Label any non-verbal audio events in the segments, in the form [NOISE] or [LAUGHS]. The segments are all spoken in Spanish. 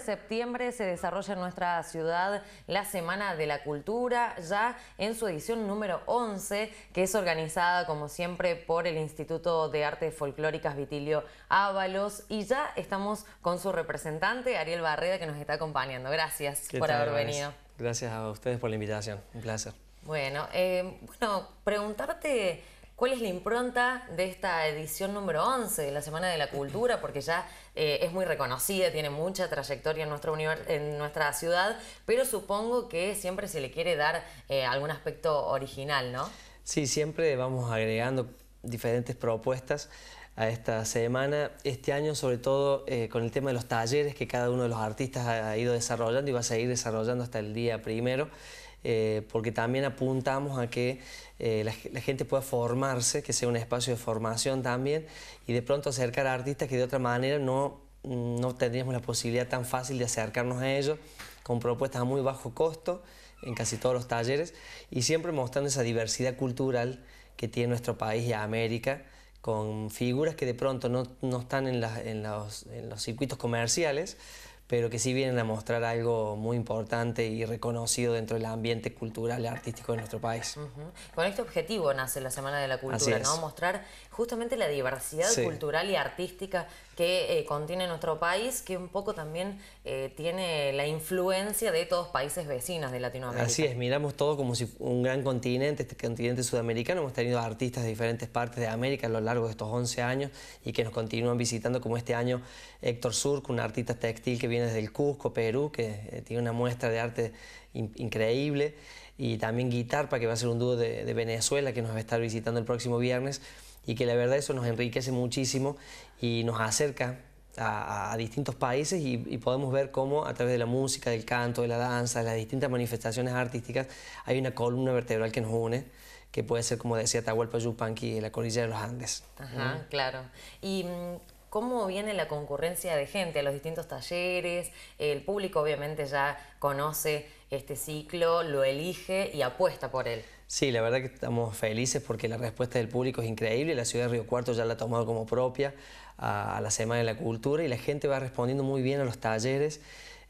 septiembre se desarrolla en nuestra ciudad la Semana de la Cultura, ya en su edición número 11, que es organizada como siempre por el Instituto de Artes Folclóricas Vitilio Ábalos. Y ya estamos con su representante, Ariel Barreda, que nos está acompañando. Gracias por haber venido. Gracias a ustedes por la invitación. Un placer. Bueno, eh, bueno preguntarte... ¿Cuál es la impronta de esta edición número 11 de la Semana de la Cultura? Porque ya eh, es muy reconocida, tiene mucha trayectoria en nuestra, en nuestra ciudad, pero supongo que siempre se le quiere dar eh, algún aspecto original, ¿no? Sí, siempre vamos agregando diferentes propuestas a esta semana. Este año, sobre todo eh, con el tema de los talleres que cada uno de los artistas ha ido desarrollando y va a seguir desarrollando hasta el día primero. Eh, porque también apuntamos a que eh, la, gente pueda formarse, que sea un espacio de formación también, y de pronto acercar a artistas que de otra manera no, mm, no tendríamos la posibilidad tan fácil de acercarnos a ellos, con propuestas a muy bajo costo en casi todos los talleres, y siempre mostrando esa diversidad cultural que tiene nuestro país y América, con figuras que de pronto no, están en los circuitos comerciales, pero que sí vienen a mostrar algo muy importante y reconocido dentro del ambiente cultural y artístico de nuestro país. Con este objetivo nace la Semana de la Cultura, ¿no? Mostrar justamente la diversidad cultural y artística que eh, contiene nuestro país, que un poco también eh, tiene la influencia de todos países vecinos de Latinoamérica. Así es, miramos todo como si un gran continente, este continente sudamericano, hemos tenido artistas de diferentes partes de América a lo largo de estos 11 años y que nos continúan visitando, como este año Héctor Surco, un artista textil que viene desde el Cusco, Perú, que eh, tiene una muestra de arte increíble y también Guitarpa, que va a ser un dúo de, Venezuela que nos va a estar visitando el próximo viernes y que la verdad eso nos enriquece muchísimo y nos acerca a, distintos países y, podemos ver cómo a través de la música, del canto, de la danza, de las distintas manifestaciones artísticas, hay una columna vertebral que nos une que puede ser, como decía Tahualpa Yupanqui, la cordillera de los Andes. Ajá, claro. Y mm, cómo viene la concurrencia de gente a los distintos talleres. El público obviamente ya conoce este ciclo, lo elige y apuesta por él. Sí, la verdad que estamos felices porque la respuesta del público es increíble. La ciudad de Río Cuarto ya la ha tomado como propia a la Semana de la Cultura y la gente va respondiendo muy bien a los talleres.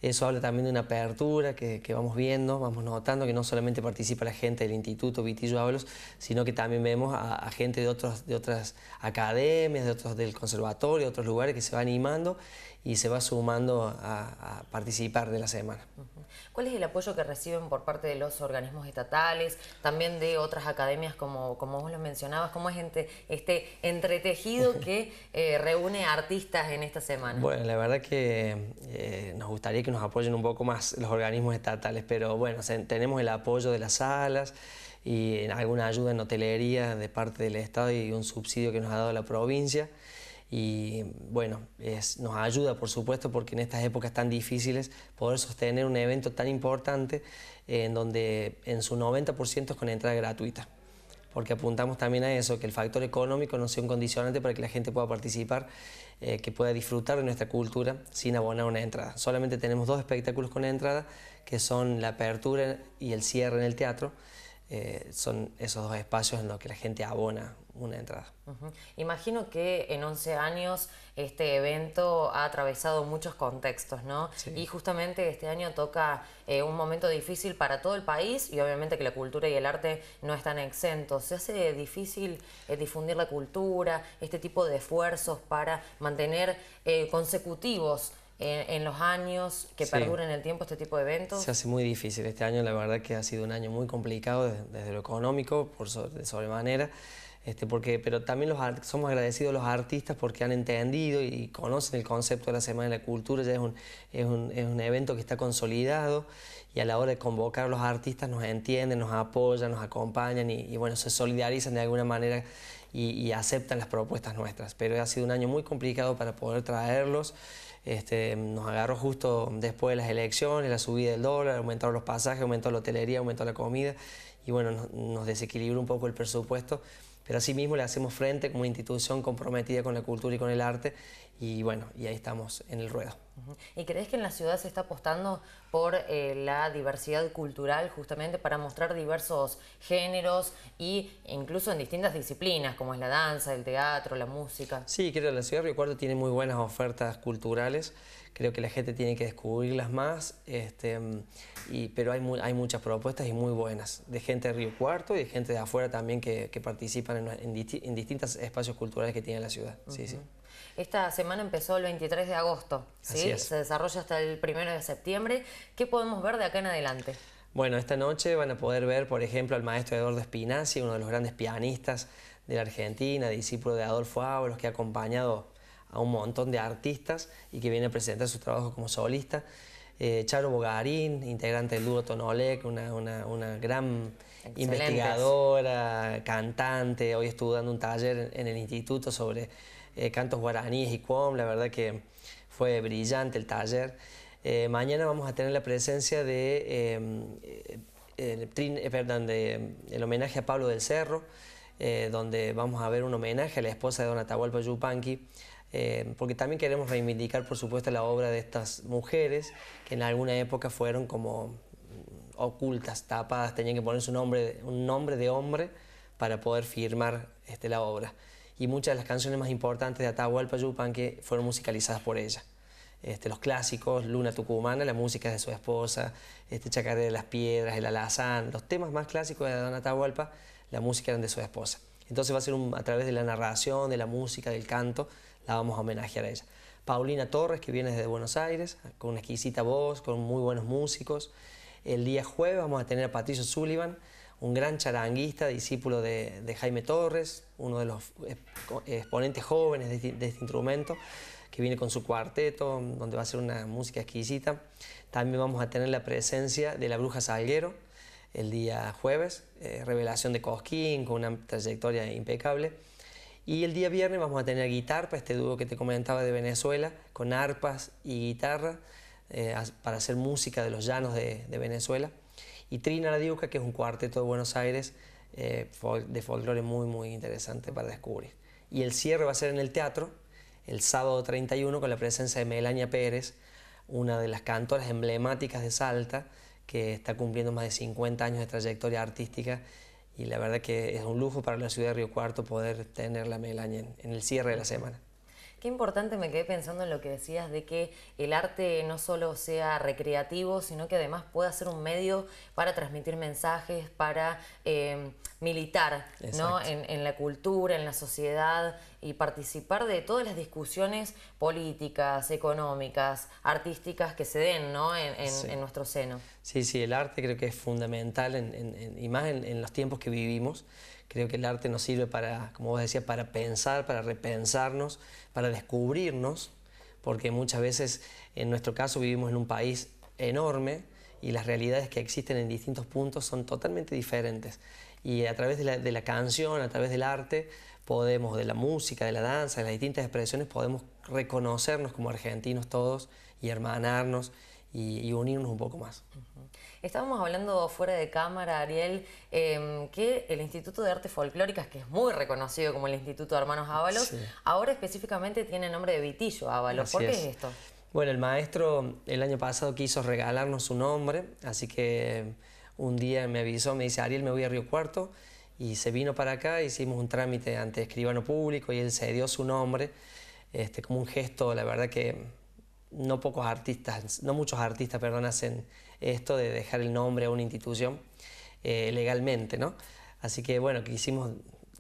Eso habla también de una apertura que, vamos viendo, vamos notando que no solamente participa la gente del Instituto Vitillo Ábalos, sino que también vemos a, gente de, otros, de otras academias, de otros del conservatorio, de otros lugares que se va animando y se va sumando a, participar de la semana. ¿Cuál es el apoyo que reciben por parte de los organismos estatales, también de otras academias como, como vos lo mencionabas? ¿Cómo es este, entretejido [LAUGHS] que eh, reúne artistas en esta semana? Bueno, la verdad que eh, nos gustaría que que nos apoyen un poco más los organismos estatales, pero bueno, tenemos el apoyo de las salas y eh, alguna ayuda en hotelería de parte del Estado y un subsidio que nos ha dado la provincia. Y bueno, nos ayuda por supuesto porque en estas épocas tan difíciles poder sostener un evento tan importante en donde en su 90% es con entrada gratuita porque apuntamos también a eso, que el factor económico no sea un condicionante para que la gente pueda participar, eh, que pueda disfrutar de nuestra cultura sin abonar una entrada. Solamente tenemos dos espectáculos con entrada, que son la apertura y el cierre en el teatro. Eh, son esos dos espacios en los que la gente abona una entrada. Imagino que en 11 años este evento ha atravesado muchos contextos, ¿no? Y justamente este año toca eh, un momento difícil para todo el país y obviamente que la cultura y el arte no están exentos. ¿Se hace difícil eh, difundir la cultura, este tipo de esfuerzos para mantener eh, consecutivos en, los años, que perduren el tiempo este tipo de eventos? Se hace muy difícil. Este año la verdad que ha sido un año muy complicado desde, lo económico, por de sobremanera. Este, porque, pero también los, somos agradecidos a los artistas porque han entendido y conocen el concepto de la Semana de la Cultura, ya es un, es un, evento que está consolidado y a la hora de convocar a los artistas nos entienden, nos apoyan, nos acompañan y, bueno, se solidarizan de alguna manera y, aceptan las propuestas nuestras. Pero ha sido un año muy complicado para poder traerlos. Este, nos agarró justo después de las elecciones, la subida del dólar, aumentaron los pasajes, aumentó la hotelería, aumentó la comida y bueno, nos, nos desequilibró un poco el presupuesto pero asimismo le hacemos frente como institución comprometida con la cultura y con el arte y bueno, y ahí estamos en el ruedo. ¿Y crees que en la ciudad se está apostando por eh, la diversidad cultural justamente para mostrar diversos géneros e incluso en distintas disciplinas como es la danza, el teatro, la música? Sí, creo que la ciudad de Río Cuarto tiene muy buenas ofertas culturales. Creo que la gente tiene que descubrirlas más, este, pero hay, hay muchas propuestas y muy buenas de gente de Río Cuarto y de gente de afuera también que, participan en, distintos espacios culturales que tiene la ciudad. sí, sí. Esta semana empezó el 23 de agosto, ¿sí? se desarrolla hasta el 1 de septiembre. ¿Qué podemos ver de acá en adelante? Bueno, esta noche van a poder ver, por ejemplo, al maestro Eduardo Spinazzi, uno de los grandes pianistas de la Argentina, discípulo de Adolfo Ábalos, que ha acompañado a un montón de artistas y que viene a presentar su trabajo como solista. Eh, Charo Bogarín, integrante del dúo Tonolec, una, una gran investigadora, cantante, hoy estuvo dando un taller en el instituto sobre eh, cantos guaraníes y cuom, la verdad que fue brillante el taller. Eh, mañana vamos a tener la presencia de, el, eh, trin, perdón, de mm, el homenaje a Pablo del Cerro, donde vamos a ver un homenaje a la esposa de Don Atahualpa Yupanqui, porque también queremos reivindicar, por supuesto, la obra de estas mujeres que en alguna época fueron como mm, ocultas, tapadas, tenían que poner su nombre, un nombre de hombre para poder firmar este, la obra y muchas de las canciones más importantes de Atahualpa Yupanqui fueron musicalizadas por ella. Este, los clásicos, Luna Tucumana, la música de su esposa, este, Chacaré de las Piedras, El Alazán, los temas más clásicos de Don Atahualpa, la música eran de su esposa. Entonces va a ser a través de la narración, de la música, del canto, la vamos a homenajear a ella. Paulina Torres, que viene desde Buenos Aires, con una exquisita voz, con muy buenos músicos. El día jueves vamos a tener a Patricio Sullivan, un gran charanguista, discípulo de, Jaime Torres, uno de los eh, exponentes jóvenes este, de este, instrumento, que viene con su cuarteto, donde va a ser una música exquisita. También vamos a tener la presencia de la Bruja Salguero el día jueves, eh, revelación de Cosquín con una trayectoria impecable. Y el día viernes vamos a tener guitarra, este dúo que te comentaba de Venezuela, con arpas y guitarra, eh, para hacer música de los llanos de Venezuela y Trina la Diuca, que es un cuarteto de Buenos Aires eh, de folclore muy, muy interesante para descubrir. Y el cierre va a ser en el teatro, el sábado 31, con la presencia de Melania Pérez, una de las cantoras emblemáticas de Salta, que está cumpliendo más de 50 años de trayectoria artística y la verdad que es un lujo para la ciudad de Río Cuarto poder tener la Melania en el cierre de la semana. Qué importante me quedé pensando en lo que decías de que el arte no solo sea recreativo, sino que además pueda ser un medio para transmitir mensajes, para eh, militar ¿no? en, la cultura, en la sociedad y participar de todas las discusiones políticas, económicas, artísticas que se den en, nuestro seno. Sí, sí, el arte creo que es fundamental en, y más en los tiempos que vivimos. Creo que el arte nos sirve para, como vos decías, para pensar, para repensarnos, para descubrirnos, porque muchas veces, en nuestro caso, vivimos en un país enorme y las realidades que existen en distintos puntos son totalmente diferentes. Y a través de la, canción, a través del arte, podemos, de la música, de la danza, de las distintas expresiones, podemos reconocernos como argentinos todos y hermanarnos y, unirnos un poco más. Estábamos hablando fuera de cámara, Ariel, em, que el Instituto de Artes Folclóricas, que es muy reconocido como el Instituto de Hermanos Ábalos, ahora específicamente tiene el nombre de Vitillo Ábalos. ¿Por qué es. esto? Bueno, el maestro el año pasado quiso regalarnos su nombre, así que un día me avisó, me dice, Ariel, me voy a Río Cuarto, y se vino para acá, hicimos un trámite ante escribano público y él se dio su nombre, este, como un gesto, la verdad que no pocos artistas, no muchos artistas, perdón, hacen esto de dejar el nombre a una institución eh, legalmente, ¿no? Así que bueno, quisimos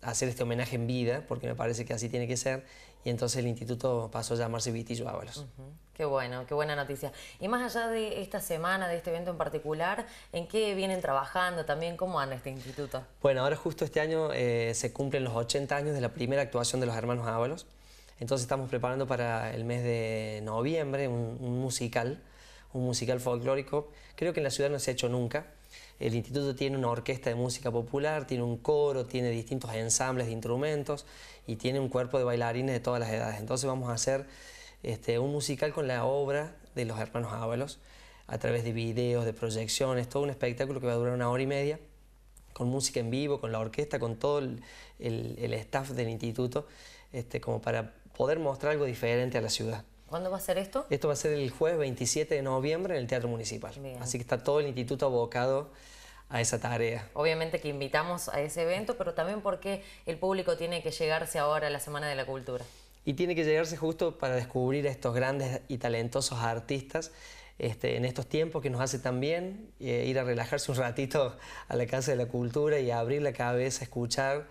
hacer este homenaje en vida, porque me parece que así tiene que ser, y entonces el instituto pasó a llamarse Vitillo Ábalos. Qué bueno, qué buena noticia. Y más allá de esta semana, de este evento en particular, ¿en qué vienen trabajando también? ¿Cómo anda este instituto? Bueno, ahora justo este año eh, se cumplen los 80 años de la primera actuación de los hermanos Ábalos. Entonces estamos preparando para el mes de noviembre un, musical, un musical folclórico. Creo que en la ciudad no se ha hecho nunca. El instituto tiene una orquesta de música popular, tiene un coro, tiene distintos ensambles de instrumentos y tiene un cuerpo de bailarines de todas las edades. Entonces vamos a hacer este, un musical con la obra de los hermanos Ábalos a través de videos, de proyecciones, todo un espectáculo que va a durar una hora y media con música en vivo, con la orquesta, con todo el, staff del instituto, este, como para poder mostrar algo diferente a la ciudad. ¿Cuándo va a ser esto? Esto va a ser el jueves 27 de noviembre en el Teatro Municipal. Así que está todo el instituto abocado a esa tarea. Obviamente que invitamos a ese evento, pero también porque el público tiene que llegarse ahora a la Semana de la Cultura. Y tiene que llegarse justo para descubrir a estos grandes y talentosos artistas este, en estos tiempos que nos hace tan bien eh, ir a relajarse un ratito a la Casa de la Cultura y abrir la cabeza, escuchar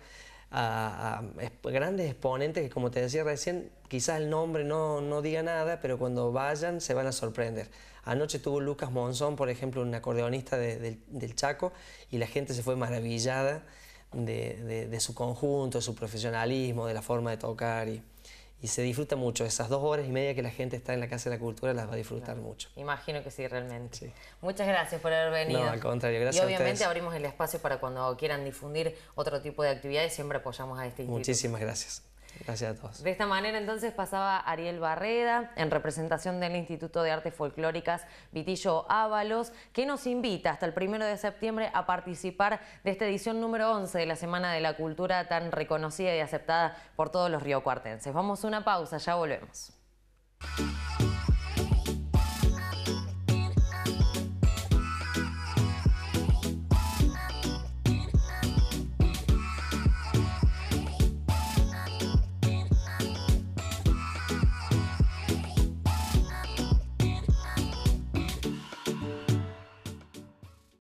a, grandes exponentes que, como te decía recién, quizás el nombre no, no diga nada, pero cuando vayan se van a sorprender. Anoche tuvo Lucas Monzón, por ejemplo, un acordeonista del Chaco, y la gente se fue maravillada de, de, su conjunto, de su profesionalismo, de la forma de tocar. Y, y se disfruta mucho. Esas dos horas y media que la gente está en la Casa de la Cultura las va a disfrutar mucho. Imagino que sí, realmente. Muchas gracias por haber venido. No, al contrario, gracias. Y obviamente abrimos el espacio para cuando quieran difundir otro tipo de actividades, siempre apoyamos a este instituto. Muchísimas gracias. Gracias a todos. De esta manera entonces pasaba Ariel Barreda en representación del Instituto de Artes Folclóricas Vitillo Ábalos, que nos invita hasta el primero de septiembre a participar de esta edición número 11 de la Semana de la Cultura tan reconocida y aceptada por todos los riocuartenses. Vamos a una pausa, ya volvemos.